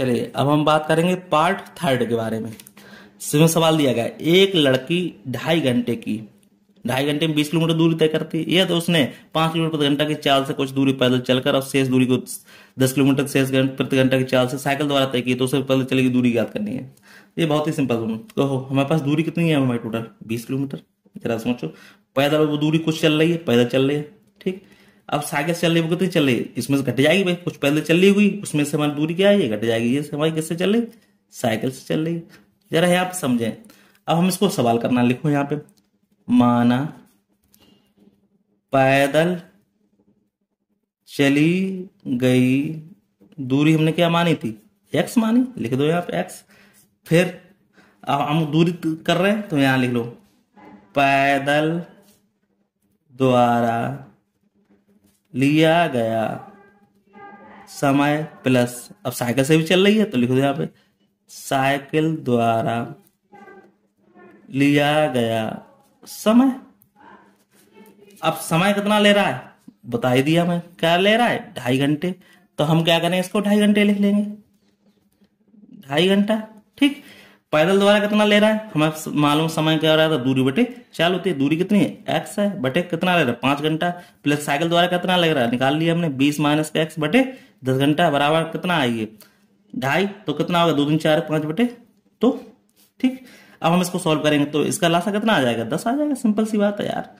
चलिए अब हम बात करेंगे पार्ट थर्ड के बारे में इसमें सवाल दिया गया एक लड़की ढाई घंटे की ढाई घंटे में बीस किलोमीटर दूरी तय करती है या तो उसने पांच किलोमीटर प्रति घंटा की चाल से कुछ दूरी पैदल चलकर और शेष दूरी को दस किलोमीटर शेष प्रति घंटा की चाल से साइकिल द्वारा तय की तो उसे पैदल चले की दूरी याद करनी है ये बहुत ही सिंपल तो हमारे पास दूरी कितनी है हमारी टोटल बीस किलोमीटर जरा सोचो पैदल वो दूरी कुछ चल रही है पैदल चल रही है ठीक अब सागर चल रही कितनी चल रही इसमें से घट जाएगी भाई कुछ पहले चल रही हुई उसमें से हमारी दूरी क्या है ये घट जाएगी ये हमारी किससे चल रही साइकिल से चल रही जरा आप समझें अब हम इसको सवाल करना लिखो यहाँ पे माना पैदल चली गई दूरी हमने क्या मानी थी एक्स मानी लिख दो यहाँ पे एक्स फिर अब हम दूरी कर रहे हैं तो यहाँ लिख लो पैदल द्वारा लिया गया समय प्लस अब साइकिल से भी चल रही है तो लिखो यहाँ पे साइकिल द्वारा लिया गया समय अब समय कितना ले रहा है बता ही दिया मैं क्या ले रहा है ढाई घंटे तो हम क्या करें इसको ढाई घंटे लिख लेंगे ढाई घंटा ठीक पैदल द्वारा कितना ले रहा है हमें मालूम समय क्या हो रहा था तो दूरी बटे चाल होती है दूरी कितनी है एक्स है बटे कितना ले रहा है पांच घंटा प्लस साइकिल द्वारा कितना लग रहा है निकाल लिया हमने बीस माइनस एक्स बटे दस घंटा बराबर कितना आएगी ढाई तो कितना होगा दो दिन चार पांच बटे तो ठीक अब हम इसको सॉल्व करेंगे तो इसका लाशा कितना आ जाएगा दस आ जाएगा सिंपल सी बात है यार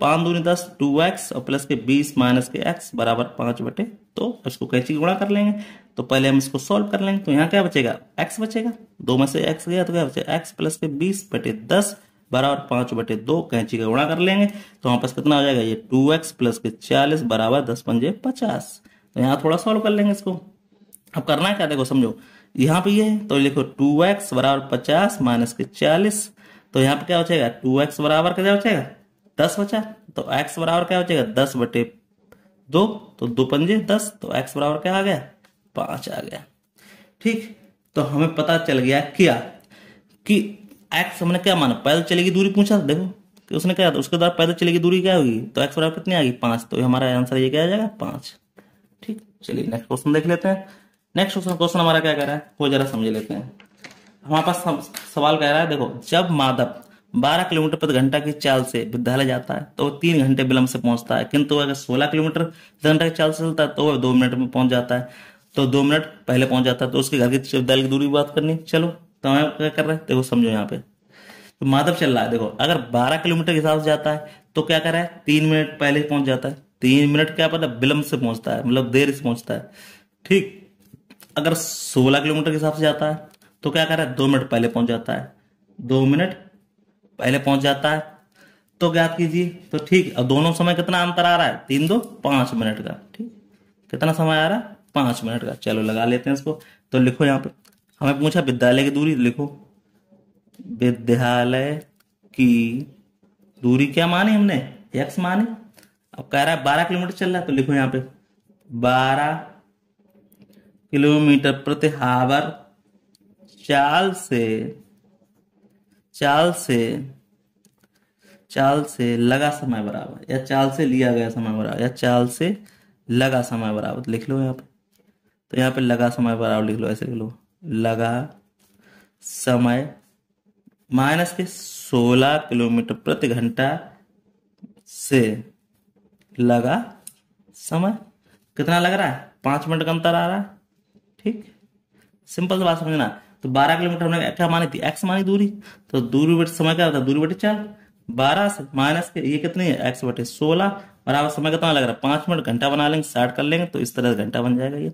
पांच दूनी दस टू एक्स और प्लस के बीस माइनस के एक्स बराबर पांच बटे तो इसको कैची गुणा कर लेंगे तो पहले हम इसको सॉल्व कर लेंगे तो यहाँ क्या बचेगा एक्स बचेगा दो में से एक्स गया तो क्या बचेगा एक्स प्लस के बीस बटे दस बराबर पांच बटे दो कैंची का गुणा कर लेंगे तो वहां पास कितना हो जाएगा ये टू एक्स प्लस के चालीस बराबर दस पंजे पचास तो यहाँ थोड़ा सॉल्व कर लेंगे इसको अब करना है क्या देखो समझो यहाँ पे ये तो लिखो टू एक्स बराबर पचास माइनस के चालीस तो यहाँ पे क्या हो जाएगा टू एक्स बराबर क्या हो जाएगा दस बचा तो एक्स बराबर क्या हो जाएगा दस बटे दो तो दो पंजे दस तो एक्स बराबर क्या आ गया पांच आ गया ठीक तो हमें पता चल गया क्या कि एक्स हमने क्या माना पैदल चलेगी दूरी पूछा देखो कि उसने क्या उसके द्वारा पैदल चलेगी दूरी क्या होगी तो एक्स बराबर कितनी आ गई पांच तो हमारा आंसर ये क्या आ जाएगा पांच ठीक चलिए नेक्स्ट क्वेश्चन देख लेते हैं नेक्स्ट क्वेश्चन क्वेश्चन हमारा क्या कह रहा है वो जरा समझ लेते हैं हमारे पास सवाल कह रहा है देखो जब माधव 12 किलोमीटर प्रति घंटा की चाल से विद्यालय जाता है तो वह तीन घंटे विलंब से पहुंचता है किंतु अगर 16 किलोमीटर प्रति घंटा की चाल से चलता है तो वह दो मिनट में पहुंच जाता है तो दो मिनट पहले पहुंच जाता है तो उसके घर की विद्यालय की दूरी बात करनी चलो तो हम क्या कर रहे हैं देखो समझो यहाँ पे तो माधव चल रहा है देखो अगर बारह किलोमीटर के हिसाब से जाता है तो क्या कर रहा है तीन मिनट पहले पहुंच जाता है तीन मिनट क्या पता विलंब से पहुंचता है मतलब देर से पहुंचता है ठीक अगर सोलह किलोमीटर के हिसाब से जाता है तो क्या कर रहा है दो मिनट पहले पहुंच जाता है दो मिनट पहले पहुंच जाता है तो ज्ञात कीजिए तो ठीक अब दोनों समय कितना अंतर आ रहा है तीन दो पांच मिनट का ठीक कितना समय आ रहा है पांच मिनट का चलो लगा लेते हैं इसको तो लिखो यहाँ पे हमें पूछा विद्यालय की दूरी लिखो विद्यालय की दूरी क्या माने हमने एक्स माने अब कह रहा है बारह किलोमीटर चल रहा है तो लिखो यहाँ पे बारह किलोमीटर प्रति हावर चाल से चाल से चाल से लगा समय बराबर या चाल से लिया गया समय बराबर या चाल से लगा समय बराबर लिख लो यहाँ पे तो यहाँ पे लगा समय बराबर लिख लो ऐसे लिख लो लगा समय माइनस के 16 किलोमीटर प्रति घंटा से लगा समय कितना लग रहा है पांच मिनट का अंतर आ रहा है ठीक सिंपल से बात समझना तो 12 किलोमीटर हमने क्या मानी थी एक्स मानी दूरी तो दूरी बटे समय क्या होता है दूरी बटे चार बारह से माइनस के ये कितनी है एक्स बटे सोलह बराबर समय कितना लग रहा है पांच मिनट घंटा बना लेंगे स्टार्ट कर लेंगे तो इस तरह से घंटा बन जाएगा ये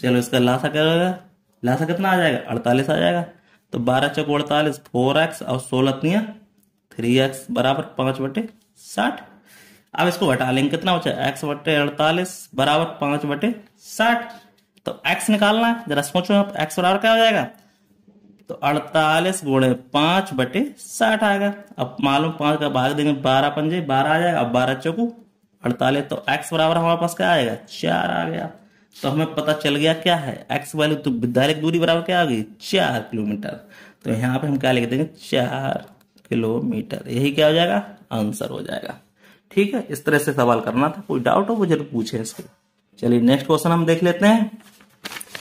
चलो इसका लासा क्या होगा लासा कितना आ जाएगा अड़तालीस आ जाएगा तो बारह चौक अड़तालीस फोर एक्स और सोलह तीन थ्री एक्स बराबर पांच बटे साठ अब इसको हटा लेंगे कितना बचा एक्स बटे अड़तालीस बराबर पांच बटे साठ तो एक्स निकालना है जरा सोचो आप एक्स बराबर क्या हो जाएगा तो अड़तालीस गुणे पांच बटे साठ आएगा अब मालूम पांच का भाग देंगे बारह पंजे बारह आ जाएगा अब बारह चौकू अड़तालीस तो एक्स बराबर हमारे पास क्या आएगा चार आ गया तो हमें पता चल गया क्या है एक्स वैल्यू तो विद्यालय दूरी बराबर क्या आ गई चार किलोमीटर तो यहाँ पे हम क्या लिख देंगे चार किलोमीटर यही क्या हो जाएगा आंसर हो जाएगा ठीक है इस तरह से सवाल करना था कोई डाउट हो वो जरूर पूछे इसके चलिए नेक्स्ट क्वेश्चन हम देख लेते हैं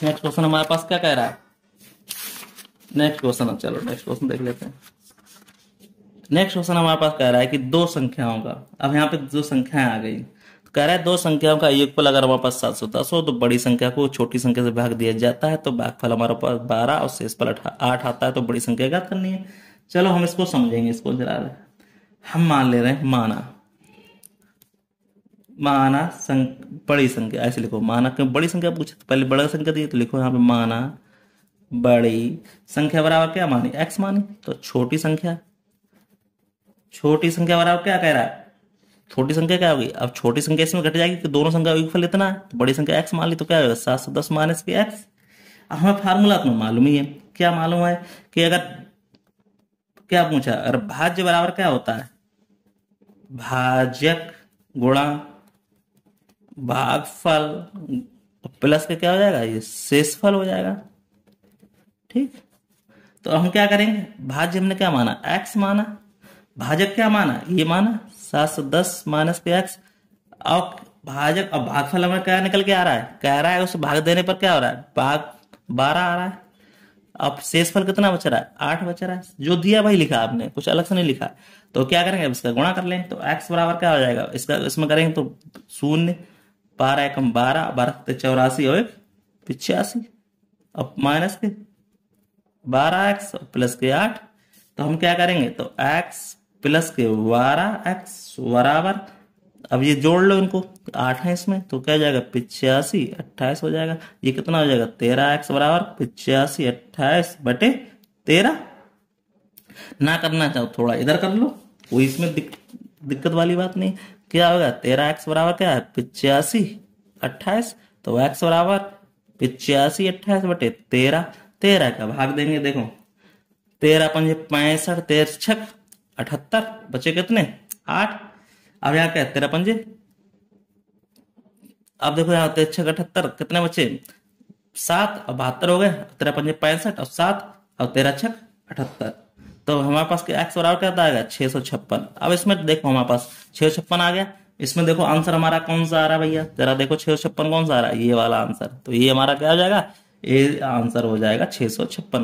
नेक्स्ट क्वेश्चन हमारे पास क्या कह रहा है नेक्स्ट क्वेश्चन अब चलो नेक्स्ट क्वेश्चन देख लेते हैं नेक्स्ट क्वेश्चन हमारे पास कह रहा है कि दो संख्याओं का अब यहाँ पे दो संख्याएं आ गई तो कह रहा है दो संख्याओं का युगफल अगर हमारे पास सात सौ दस हो तो बड़ी संख्या को छोटी संख्या से भाग दिया जाता है तो भागफल हमारे पास बारह और शेष पल आठ आता है तो बड़ी संख्या क्या करनी है चलो हम इसको समझेंगे इसको जरा हम मान ले रहे हैं माना माना संख बड़ी संख्या ऐसे लिखो माना क्यों बड़ी संख्या पूछे तो पहले बड़ा संख्या दी तो लिखो यहाँ पे माना बड़ी संख्या बराबर क्या मानी एक्स मानी तो छोटी संख्या छोटी संख्या बराबर क्या कह रहा है छोटी संख्या क्या होगी अब छोटी संख्या इसमें घट जाएगी तो दोनों संख्या फल इतना है तो बड़ी संख्या x मान ली तो क्या होगा सात सौ दस माइनस के एक्स अब हमें फार्मूला तो मालूम ही है क्या मालूम है कि अगर क्या पूछा अगर भाज्य बराबर क्या होता है भाजक गुणा भागफल प्लस का क्या हो जाएगा ये शेषफल हो जाएगा ठीक तो हम क्या करेंगे भाज्य हमने क्या माना एक्स माना भाजक क्या माना ये माना सात सौ दस माइनस पे एक्स और भाजक अब भागफल हमें क्या निकल के आ रहा है कह रहा है उसे भाग देने पर क्या हो रहा है भाग बारह आ रहा है अब शेष फल कितना बच रहा है आठ बच रहा है जो दिया भाई लिखा आपने कुछ अलग से नहीं लिखा तो क्या करेंगे अब इसका गुणा कर लें तो एक्स बराबर क्या हो जाएगा इसका इसमें करेंगे तो शून्य बारह एकम बारह बारह चौरासी और एक पिछासी अब माइनस के बारह एक्स प्लस के आठ तो हम क्या करेंगे तो एक्स प्लस के बारह एक्स बराबर अब ये जोड़ लो इनको आठ है इसमें तो क्या जाएगा पिचासी अट्ठाईस हो जाएगा ये कितना हो जाएगा तेरह एक्स बराबर पिचासी अट्ठाईस बटे तेरह ना करना चाहो थोड़ा इधर कर लो कोई इसमें दिक, दिक्कत वाली बात नहीं क्या होगा तेरह एक्स बराबर क्या है पिचासी अट्ठाईस तो एक्स बराबर पिचासी अट्ठाईस बटे तेरह तेरह का भाग देंगे देखो तेरह पंजे पैंसठ तेरह छक अठहत्तर बचे कितने आठ अब यहाँ क्या है तेरह पंजे अब देखो यहाँ तेरह छक अठहत्तर कितने बचे सात और बहत्तर हो गए तेरह पंजे पैंसठ और सात और तेरह छक अठहत्तर तो हमारे पास क्या एक्स बराबर क्या आएगा छह सौ छप्पन अब इसमें देखो हमारे पास छह सौ छप्पन आ गया इसमें देखो आंसर हमारा कौन सा आ रहा है भैया जरा देखो छह सौ छप्पन कौन सा आ रहा है ये वाला आंसर तो ये हमारा क्या हो जाएगा ये आंसर हो जाएगा छः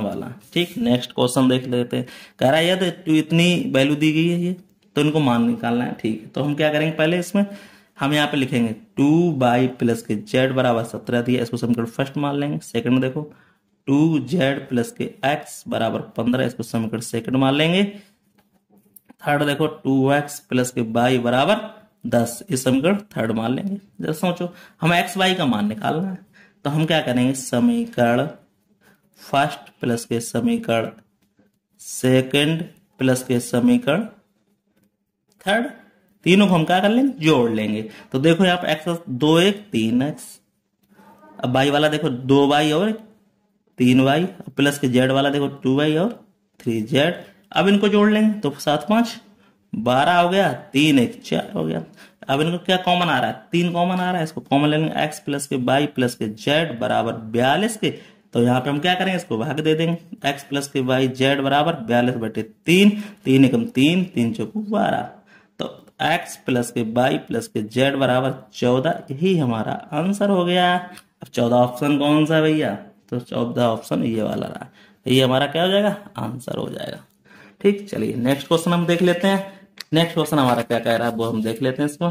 वाला ठीक नेक्स्ट क्वेश्चन देख लेते हैं कह रहा है यदि तो इतनी वैल्यू दी गई है ये तो इनको मान निकालना है ठीक है तो हम क्या करेंगे पहले इसमें हम यहाँ पे लिखेंगे two y plus k z बराबर सत्रह दिया इसको समीकरण फर्स्ट मान लेंगे सेकंड में देखो two z plus k x बराबर पंद्रह इसको समीकरण सेकंड मान लेंगे थर्ड देखो two x plus k y बराबर दस इस समीकरण थर्ड मान लेंगे जरा सोचो हम एक्स वाई का मान निकालना है तो हम क्या करेंगे समीकरण फर्स्ट प्लस के समीकरण सेकंड प्लस के समीकरण थर्ड तीनों को हम क्या कर लेंगे जोड़ लेंगे तो देखो यहाँ पर एक्स दो एक तीन एक्स अब बाई वाला देखो दो बाई और तीन बाई प्लस के जेड वाला देखो टू बाई और थ्री जेड अब इनको जोड़ लेंगे तो सात पांच बारह हो गया तीन एक चार हो गया अब इनको क्या कॉमन आ रहा है तीन कॉमन आ रहा है इसको कॉमन ले लेंगे x plus k y plus k z बराबर बयालीस के तो यहाँ पे हम क्या करेंगे इसको भाग दे देंगे x plus k y z बराबर बयालीस बटे तीन तीन एकम तीन तीन चौको बारह तो x plus k y plus k z बराबर चौदह यही हमारा आंसर हो गया अब चौदह ऑप्शन कौन सा भैया तो चौदह ऑप्शन ये वाला रहा तो ये हमारा क्या हो जाएगा आंसर हो जाएगा ठीक चलिए नेक्स्ट क्वेश्चन हम देख लेते हैं नेक्स्ट क्वेश्चन हमारा क्या कह रहा है वो हम देख लेते हैं इसको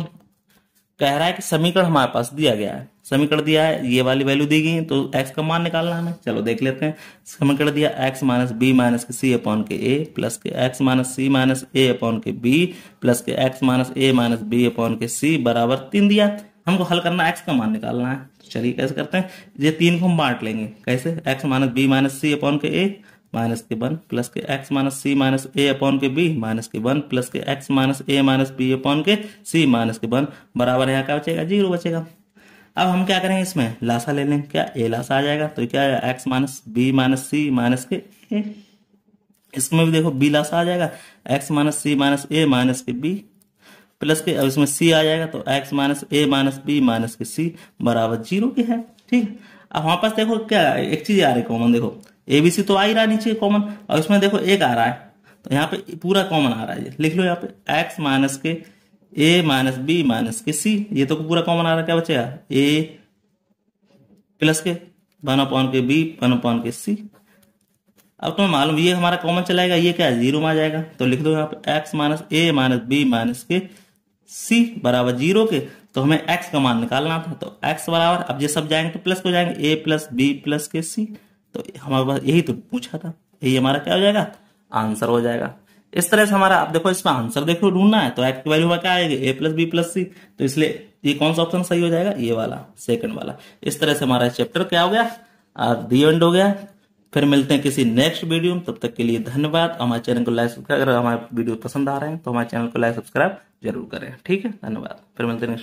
कह रहा है कि समीकरण हमारे पास दिया गया है समीकरण दिया है ये वाली वैल्यू दी गई तो एक्स का मान निकालना हमें चलो देख लेते हैं समीकरण दिया x minus b minus k c upon k a plus k x minus c minus a upon k b plus k x minus a minus b upon k c बराबर तीन दिया हमको हल करना एक्स का मान निकालना है चलिए कैसे करते हैं ये तीन को हम बांट लेंगे कैसे x minus b minus c upon k a minus k one plus k x minus c minus a upon k b minus k one plus k x minus a minus b upon k c minus k one बराबर यहाँ क्या बचेगा zero बचेगा अब हम क्या करेंगे इसमें लासा ले लें क्या ए लासा आ जाएगा तो क्या x minus b minus c minus k a इसमें भी देखो बी लासा आ जाएगा x minus c minus a minus k b plus k अब इसमें सी आ जाएगा तो x minus a minus b minus k c बराबर जीरो के है ठीक अब वहां पास देखो क्या एक चीज आ रही कॉमन देखो एबीसी तो आ ही रहा नीचे कॉमन और इसमें देखो एक आ रहा है तो यहाँ पे पूरा कॉमन आ रहा है लिख लो यहाँ पे x minus k a minus b minus k सी ये तो पूरा कॉमन आ रहा है क्या बचेगा a plus k one upon k b one upon k c अब तुम्हें मालूम ये हमारा कॉमन चलाएगा ये क्या जीरो में आ जाएगा तो लिख दो यहाँ पे x minus a minus b minus k c बराबर जीरो के तो हमें एक्स का मान निकालना था तो एक्स बराबर अब ये सब जाएंगे तो प्लस को जाएंगे ए प्लस बी प्लस के सी तो हमारे पास यही तो पूछा था यही हमारा क्या हो जाएगा आंसर हो जाएगा इस तरह से हमारा आप देखो इसमें आंसर देखो ढूंढना है तो एक्ट वैल्यू में क्या आएगी a plus b plus c तो इसलिए ये कौन सा ऑप्शन सही हो जाएगा ये वाला सेकंड वाला इस तरह से हमारा चैप्टर क्या हो गया और दी एंड हो गया फिर मिलते हैं किसी नेक्स्ट वीडियो में तब तक के लिए धन्यवाद हमारे चैनल को लाइक सब्सक्राइब अगर हमारे वीडियो पसंद आ रहे हैं तो हमारे चैनल को लाइक सब्सक्राइब जरूर करें ठीक है धन्यवाद फिर मिलते हैं